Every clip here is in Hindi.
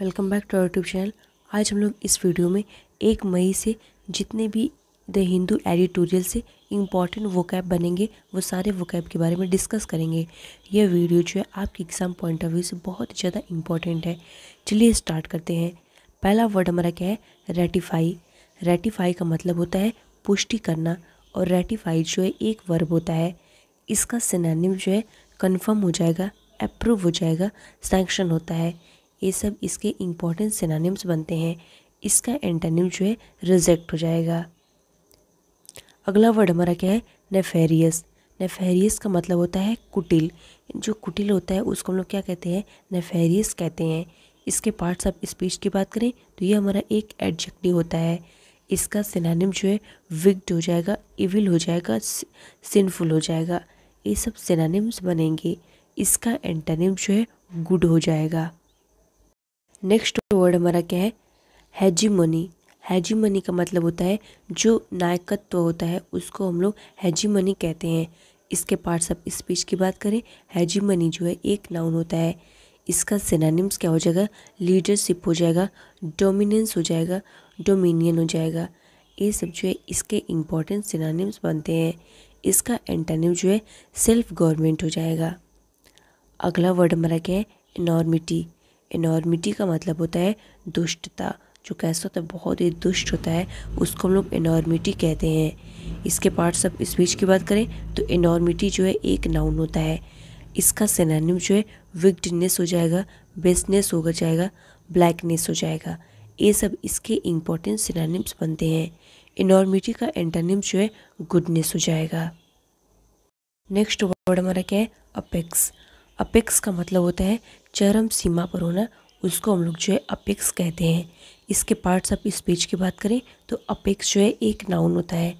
welcome back to YouTube channel आज हम लोग इस वीडियो में एक मई से जितने भी द हिंदू एडिटोरियल से इम्पॉर्टेंट वोकैब बनेंगे वो सारे वोकैब के बारे में डिस्कस करेंगे यह वीडियो जो है आपके एग्ज़ाम पॉइंट ऑफ व्यू से बहुत ज़्यादा इम्पॉर्टेंट है चलिए स्टार्ट करते हैं पहला वर्ड हमारा क्या है रेटिफाई रेटिफाई का मतलब होता है पुष्टि करना और रेटिफाई जो है एक वर्ब होता है इसका सिनानिम जो है कन्फर्म हो जाएगा अप्रूव हो जाएगा सैंक्शन होता है ये सब इसके इम्पॉर्टेंट सिनानिम्स बनते हैं इसका एंटानिम जो है रिजेक्ट हो जाएगा अगला वर्ड हमारा क्या है नेफेरियस नेफेरियस का मतलब होता है कुटिल जो कुटिल होता है उसको हम लोग क्या कहते हैं नेफेरियस कहते हैं इसके पार्ट्स ऑफ स्पीच की बात करें तो ये हमारा एक एडजेक्टिव होता है इसका सिनानिम जो है विग्ड हो जाएगा इविल हो जाएगा सिनफुल हो जाएगा ये सब सिनानिम्स बनेंगे इसका एंटानिम जो है गुड हो जाएगा नेक्स्ट वर्ड हमारा क्या है हैजीमनी हैजीमनी का मतलब होता है जो नायकत्व होता है उसको हम लोग हैजीमनी कहते हैं इसके पार्ट्स ऑफ स्पीच की बात करें हैजीमनी जो है एक नाउन होता है इसका सेनानिम्स क्या हो जाएगा लीडरशिप हो जाएगा डोमिनेंस हो जाएगा डोमिनियन हो जाएगा ये सब जो है इसके इम्पॉर्टेंट सेनानिम्स बनते हैं इसका एंटेनिम जो है सेल्फ गवर्नमेंट हो जाएगा अगला वर्ड हमारा क्या है इनॉर्मिटी इनॉर्मिटी का मतलब होता है दुष्टता जो कैसा होता है बहुत ही दुष्ट होता है उसको हम लोग इनॉर्मिटी कहते हैं इसके पार्ट्स सब स्पीच की बात करें तो इनॉर्मिटी जो है एक नाउन होता है इसका सेनानिम जो है विगडनेस हो जाएगा बेसनेस हो जाएगा ब्लैकनेस हो जाएगा ये सब इसके इम्पोर्टेंट सेनानिम्स बनते हैं इनॉर्मिटी का एंटानिम जो है गुडनेस हो जाएगा नेक्स्ट वर्ड हमारा क्या है अपेक्स अपेक्स का मतलब होता है चरम सीमा पर होना उसको हम लोग जो है अपेक्स कहते हैं इसके पार्ट्स ऑफ स्पीच की बात करें तो अपेक्स जो है एक नाउन होता है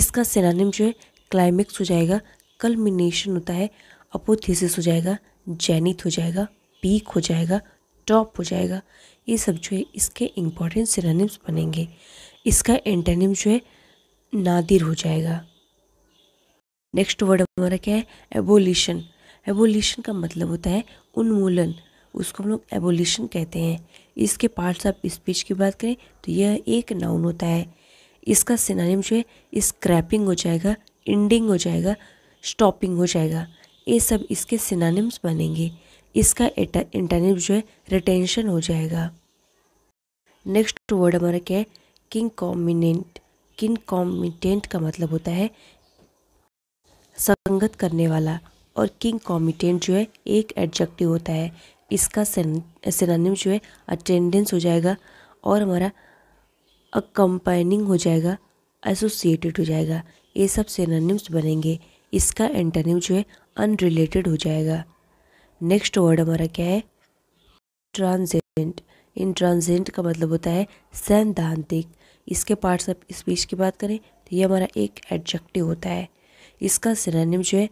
इसका सेनानिम जो है क्लाइमेक्स हो जाएगा कलमिनेशन होता है अपोथीसिस हो जाएगा जैनित हो जाएगा पीक हो जाएगा टॉप हो जाएगा ये सब जो है इसके इम्पॉर्टेंट सिनानिम्स बनेंगे इसका एंटेनिम जो है नादिर हो जाएगा नेक्स्ट वर्ड हमारा क्या है एबोलिशन एबोलिशन का मतलब होता है उन्मूलन उसको हम लोग एबोलिशन कहते हैं इसके पार्ट्स ऑफ स्पीच की बात करें तो यह एक नाउन होता है इसका सिनानिम जो है स्क्रैपिंग हो जाएगा इंडिंग हो जाएगा स्टॉपिंग हो जाएगा ये सब इसके सिनानिम्स बनेंगे इसका इंटरनिम जो है रिटेंशन हो जाएगा नेक्स्ट वर्ड हमारा क्या है किंग कॉमिनेंट किंग कॉमिटेंट का मतलब होता है संगत करने वाला और किंग कॉमिटेंट जो है एक एडजेक्टिव होता है इसका सिनानिम जो है अटेंडेंस हो जाएगा और हमारा अकम्पाइनिंग हो जाएगा एसोसिएटेड हो जाएगा ये सब सिनानिम्स बनेंगे इसका एंटानिम जो है अनरिलेटेड हो जाएगा नेक्स्ट वर्ड हमारा क्या है ट्रांजेंट इन ट्रांजेंट का मतलब होता है सैद्धांतिक इसके पार्ट्स ऑफ स्पीच की बात करें तो ये हमारा एक एडजेक्टिव होता है इसका सिनानिम जो है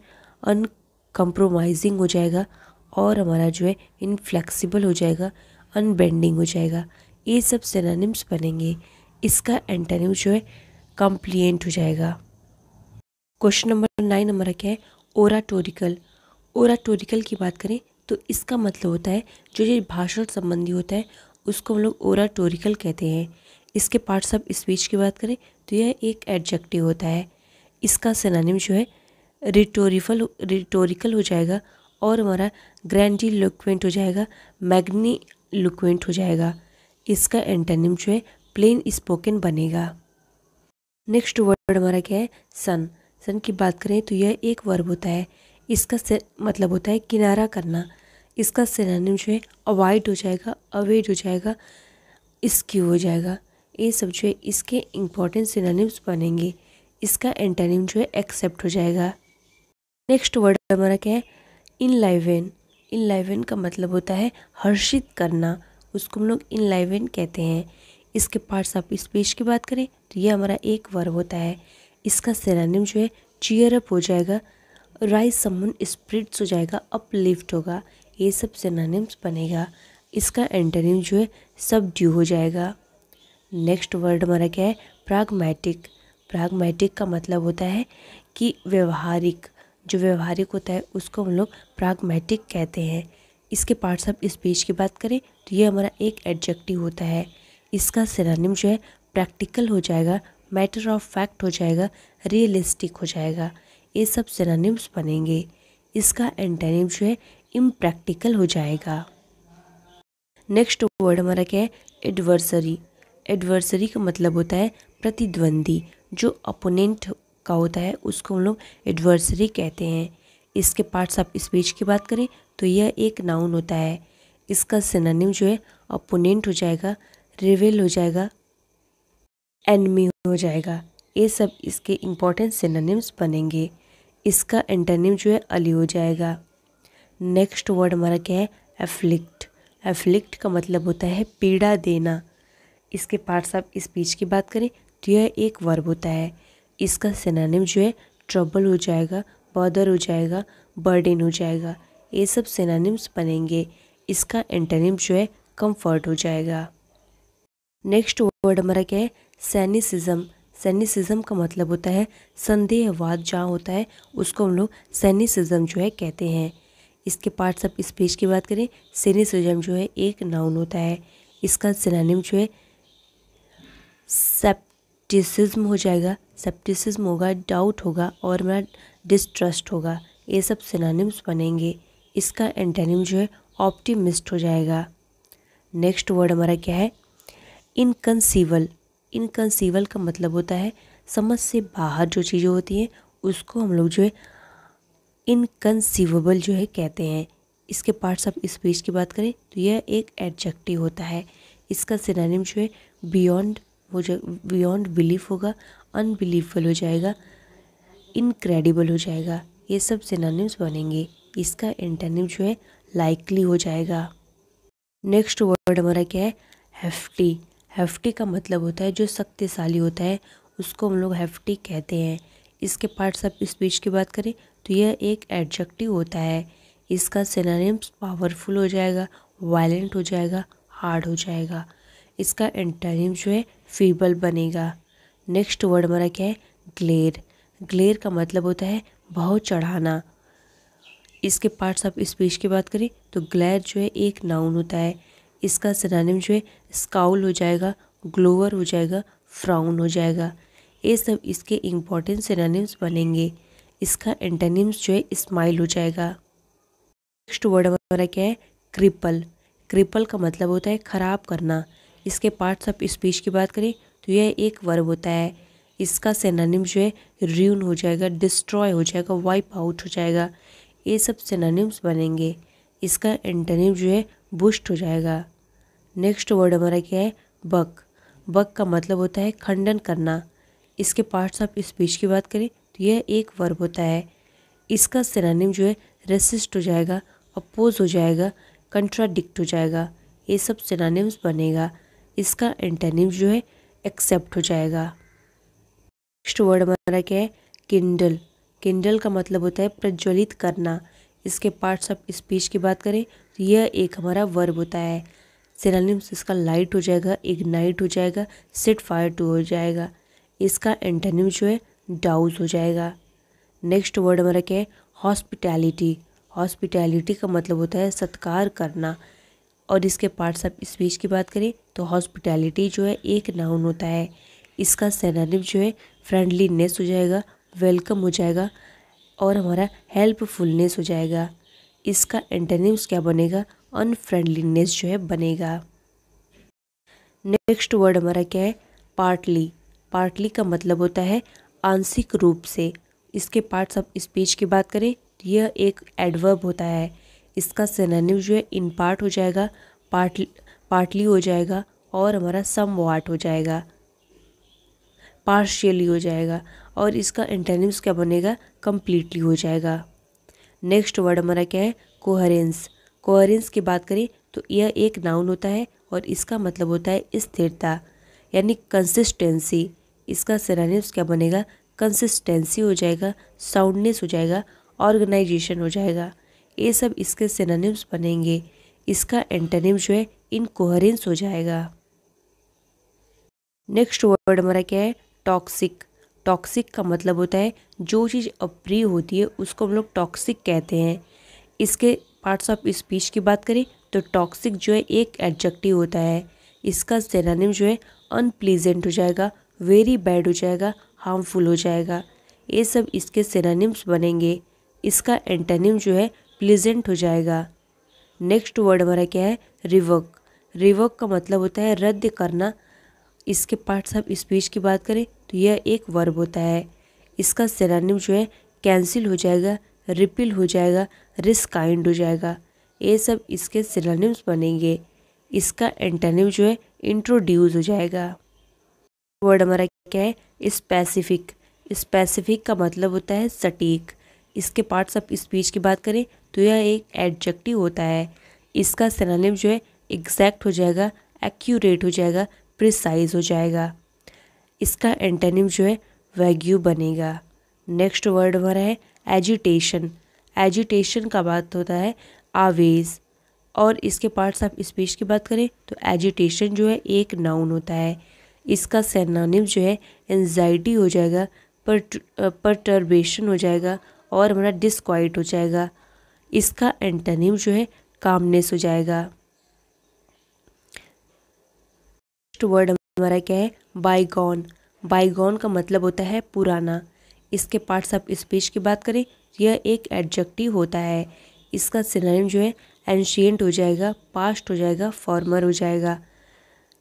अन कंप्रोमाइजिंग हो जाएगा और हमारा जो है इनफ्लेक्सिबल हो जाएगा अनबेंडिंग हो जाएगा ये सब सेनानिम्स बनेंगे इसका एंटेनिम जो है कंप्लियंट हो जाएगा क्वेश्चन नंबर नाइन हमारा क्या है ओराटोरिकल ओराटोरिकल की बात करें तो इसका मतलब होता है जो ये भाषण संबंधी होता है उसको हम लोग ओराटोरिकल कहते हैं इसके पार्ट्स ऑफ स्पीच की बात करें तो यह एक एडजेक्टिव होता है इसका सेनानिम जो है रिटोरिफल रिटोरिकल हो जाएगा और हमारा ग्रैंडी लुक्वेंट हो जाएगा मैग्नी लुक्वेंट हो जाएगा इसका एंटेनिम जो है प्लेन स्पोकन बनेगा नेक्स्ट वर्ड हमारा क्या है सन सन की बात करें तो यह एक वर्ब होता है इसका से, मतलब होता है किनारा करना इसका सिनानिम जो है अवॉइड हो जाएगा अवेड हो जाएगा इसकी हो जाएगा ये सब जो है इसके इम्पोर्टेंट सिनानिम्स बनेंगे इसका एंटेनिम जो है एक्सेप्ट हो जाएगा नेक्स्ट वर्ड हमारा क्या है इनलाइवेन इनलाइवेन का मतलब होता है हर्षित करना उसको हम लोग इनलाइवेन कहते हैं इसके पार्ट्स आप स्पीच की बात करें तो ये हमारा एक वर्ब होता है इसका सेनानिम जो है चीयर अप हो जाएगा राइज समन स्प्रिट्स हो जाएगा अपलिफ्ट होगा ये सब सेनानिम्स बनेगा इसका एंटरनिम जो है सब ड्यू हो जाएगा नेक्स्ट वर्ड हमारा क्या है प्रागमेटिक प्रागमेटिक का मतलब होता है कि व्यवहारिक जो व्यवहारिक होता है उसको हम लोग प्रागमेटिक कहते हैं इसके पार्ट्स ऑफ स्पीच की बात करें तो ये हमारा एक एडजेक्टिव होता है इसका सिरानिम जो है प्रैक्टिकल हो जाएगा मैटर ऑफ फैक्ट हो जाएगा रियलिस्टिक हो जाएगा ये सब सिरानिम्स बनेंगे इसका एंटेनिम जो है इम्प्रैक्टिकल हो जाएगा नेक्स्ट वर्ड हमारा क्या है एडवर्सरी एडवर्सरी का मतलब होता है प्रतिद्वंदी जो अपोनेंट का होता है उसको हम लोग एडवर्सरी कहते हैं इसके पार्ट्स ऑफ स्पीच की बात करें तो यह एक नाउन होता है इसका सिनानिम जो है अपोनेंट हो जाएगा रिवेल हो जाएगा एनमी हो जाएगा ये सब इसके इम्पोर्टेंट सिनानिम्स बनेंगे इसका एंटरनिम जो है अली हो जाएगा नेक्स्ट वर्ड हमारा क्या है एफ्लिक्ट एफ्लिक्ट का मतलब होता है पीड़ा देना इसके पार्ट्स ऑफ स्पीच की बात करें तो यह एक वर्ब होता है इसका सेनानिम जो है ट्रबल हो जाएगा बॉदर हो जाएगा बर्डिन हो जाएगा ये सब सेनानिम्स बनेंगे इसका एंटानिम जो है कंफर्ट हो जाएगा नेक्स्ट वर्ड हमारा क्या है सैनिसिज्म सैनिसिज्म का मतलब होता है संदेहवाद जहाँ होता है उसको हम लोग सैनिसिज्म जो है कहते हैं इसके पार्ट्स ऑफ स्पीच की बात करें सैनिसिज्म जो है एक नाउन होता है इसका सिनानिम जो है सेप डिसिज्म हो जाएगा सेप्टिसिज्म होगा डाउट होगा और मेरा डिस्ट्रस्ट होगा ये सब सिनानिम्स बनेंगे इसका एंटेनिम जो है ऑप्टिमिस्ट हो जाएगा नेक्स्ट वर्ड हमारा क्या है इनकन्सीवल इनकन्सीवल का मतलब होता है समझ से बाहर जो चीज़ें होती हैं उसको हम लोग जो है इनकन्सीवेबल जो है कहते हैं इसके पार्ट्स ऑफ स्पीच की बात करें तो यह एक एडजेक्टिव होता है इसका सिनानिम जो है बियॉन्ड वो जो बियॉन्ड बिलीफ होगा अनबिलीफबल हो जाएगा इनक्रेडिबल हो जाएगा ये सब सिनानिम्स बनेंगे इसका इंटरनिम जो है लाइकली हो जाएगा नेक्स्ट वर्ड हमारा क्या है हेफ्टी हेफ्टी का मतलब होता है जो शक्तिशाली होता है उसको हम लोग हेफ्टी कहते हैं इसके पार्ट्स ऑफ स्पीच की बात करें तो यह एक एडजेक्टिव होता है इसका सिनानिम्स पावरफुल हो जाएगा वायलेंट हो जाएगा हार्ड हो जाएगा इसका एंटानिम जो है फीबल बनेगा नेक्स्ट वर्ड हमारा क्या है ग्लेर ग्लेर का मतलब होता है बहुत चढ़ाना इसके पार्ट्स ऑफ स्पीच की बात करें तो ग्लेर जो है एक नाउन होता है इसका सिनानिम जो है स्काउल हो जाएगा ग्लोवर हो जाएगा फ्राउन हो जाएगा ये सब इसके इम्पॉर्टेंट सिनानिम्स बनेंगे इसका एंटानिम्स जो है स्माइल हो जाएगा नेक्स्ट वर्ड हमारा क्या है क्रिपल क्रिपल का मतलब होता है ख़राब करना इसके पार्ट्स ऑफ स्पीच की बात करें तो यह एक वर्ब होता है इसका सेनानिम जो है र्यून हो जाएगा डिस्ट्रॉय हो जाएगा वाइप आउट हो जाएगा ये सब सेनानिम्स बनेंगे इसका एंटनिम जो है बुस्ट हो जाएगा नेक्स्ट वर्ड हमारा क्या है बक बक का मतलब होता है खंडन करना इसके पार्ट्स ऑफ स्पीच की बात करें तो यह एक वर्ब होता है इसका सेनानिम जो है रेसिस्ट हो जाएगा अपोज हो जाएगा कंट्राडिक्ट हो जाएगा ये सब सेनानिम्स बनेगा इसका एंटेनिम जो है एक्सेप्ट हो जाएगा नेक्स्ट वर्ड हमारा क्या है किंडल किंडल का मतलब होता है प्रज्वलित करना इसके पार्ट्स ऑफ स्पीच की बात करें तो यह एक हमारा वर्ब होता है सिनानिम्स इसका लाइट हो जाएगा इग्नाइट हो जाएगा सेट फायर टू हो जाएगा इसका एंटेनिम जो है डाउज हो जाएगा नेक्स्ट वर्ड हमारा क्या है हॉस्पिटैलिटी हॉस्पिटैलिटी का मतलब होता है सत्कार करना और इसके पार्ट्स ऑफ स्पीच की बात करें तो हॉस्पिटैलिटी जो है एक नाउन होता है इसका सेनानिम जो है फ्रेंडलीनेस हो जाएगा वेलकम हो जाएगा और हमारा हेल्पफुलनेस हो जाएगा इसका एंटेनिम्स क्या बनेगा अनफ्रेंडलीनेस जो है बनेगा नेक्स्ट वर्ड हमारा क्या है पार्टली पार्टली का मतलब होता है आंशिक रूप से इसके पार्ट्स ऑफ स्पीच की बात करें तो यह एक एडवर्ब होता है इसका सेनानिव जो है इन पार्ट हो जाएगा पार्ट पार्टली हो जाएगा और हमारा सम वाट हो जाएगा पार्शियली हो जाएगा और इसका इंटेनिव क्या बनेगा कम्प्लीटली हो जाएगा नेक्स्ट वर्ड हमारा क्या है कोहरेंस कोहरेंस की बात करें तो यह एक नाउन होता है और इसका मतलब होता है स्थिरता यानी कंसिस्टेंसी इसका सेनानिम्स क्या बनेगा कंसिस्टेंसी हो जाएगा साउंडनेस हो जाएगा ऑर्गेनाइजेशन हो जाएगा ये सब इसके सिनोनिम्स बनेंगे इसका एंटनिम जो है इनकोहरेंस हो जाएगा नेक्स्ट वर्ड हमारा क्या है टॉक्सिक टॉक्सिक का मतलब होता है जो चीज़ अप्रिय होती है उसको हम लोग टॉक्सिक कहते हैं इसके पार्ट्स ऑफ स्पीच की बात करें तो टॉक्सिक जो है एक एडजेक्टिव होता है इसका सेनानिम जो है अनप्लीजेंट हो जाएगा वेरी बैड हो जाएगा हार्मफुल हो जाएगा ये सब इसके सेनानिम्स बनेंगे इसका एंटेनिम जो है प्लीजेंट हो जाएगा नेक्स्ट वर्ड हमारा क्या है रिवोक रिवोक का मतलब होता है रद्द करना इसके पार्ट्स सब स्पीच की बात करें तो यह एक वर्ब होता है इसका सेरानिम जो है कैंसिल हो जाएगा रिपिल हो जाएगा रिस्काइंड हो जाएगा ये सब इसके सेनानिम्स बनेंगे इसका एंटानिम जो है इंट्रोड्यूस हो जाएगा वर्ड हमारा क्या है स्पेसिफिक स्पेसिफिक का मतलब होता है सटीक इसके पार्ट्स ऑफ स्पीच की बात करें तो यह एक एडजेक्टिव होता है इसका सेनानिम जो है एग्जैक्ट हो जाएगा एक्यूरेट हो जाएगा प्रिसाइज हो जाएगा इसका एंटेनिम जो है वैग्यू बनेगा नेक्स्ट वर्ड हमारा है एजिटेशन एजिटेशन का बात होता है आवेज़ और इसके पार्ट्स ऑफ स्पीच की बात करें तो एजिटेशन जो है एक नाउन होता है इसका सेनानिम जो है एनजाइटी हो जाएगा पर परटर्बेशन हो जाएगा और हमारा डिसक्वाइट हो जाएगा इसका एंटनिम जो है कामनेस हो जाएगा नेक्स्ट वर्ड हमारा क्या है बाइगॉन बाइगॉन का मतलब होता है पुराना इसके पार्ट्स ऑफ स्पीच की बात करें यह एक एडजेक्टिव होता है इसका सिनेम जो है एंशियंट हो जाएगा पास्ट हो जाएगा फॉर्मर हो जाएगा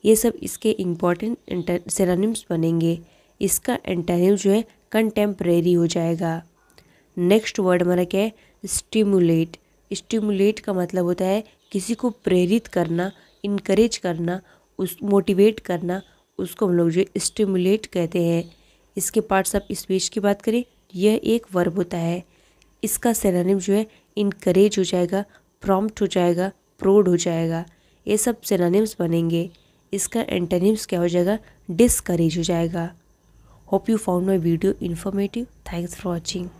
ये सब इसके इम्पॉर्टेंट सिनानिम्स बनेंगे इसका एंटेनिम जो है कंटेम्प्रेरी हो जाएगा नेक्स्ट वर्ड हमारा क्या है स्टिमुलेट स्टिमुलेट का मतलब होता है किसी को प्रेरित करना इनक्रेज करना उस मोटिवेट करना उसको हम लोग जो स्टिमुलेट कहते हैं इसके पार्ट्स ऑफ स्पीच की बात करें यह एक वर्ब होता है इसका सेनानिम जो है इनक्रेज हो जाएगा प्रॉम्प्ट हो जाएगा प्रोड हो जाएगा ये सब सेनानिम्स बनेंगे इसका एंटेनिम्स क्या हो जाएगा डिसकरेज हो जाएगा hope you found my video informative thanks for watching